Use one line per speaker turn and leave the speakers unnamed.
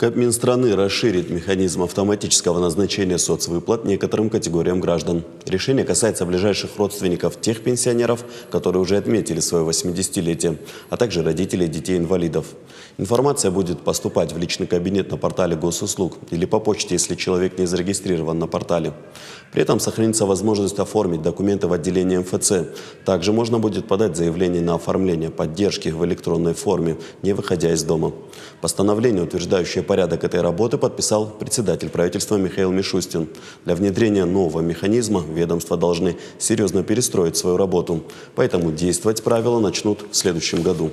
Кабмин страны расширит механизм автоматического назначения соцвыплат некоторым категориям граждан. Решение касается ближайших родственников тех пенсионеров, которые уже отметили свое 80-летие, а также родителей детей-инвалидов. Информация будет поступать в личный кабинет на портале госуслуг или по почте, если человек не зарегистрирован на портале. При этом сохранится возможность оформить документы в отделении МФЦ. Также можно будет подать заявление на оформление поддержки в электронной форме, не выходя из дома. Постановление, утверждающее порядок этой работы, подписал председатель правительства Михаил Мишустин. Для внедрения нового механизма ведомства должны серьезно перестроить свою работу. Поэтому действовать правила начнут в следующем году.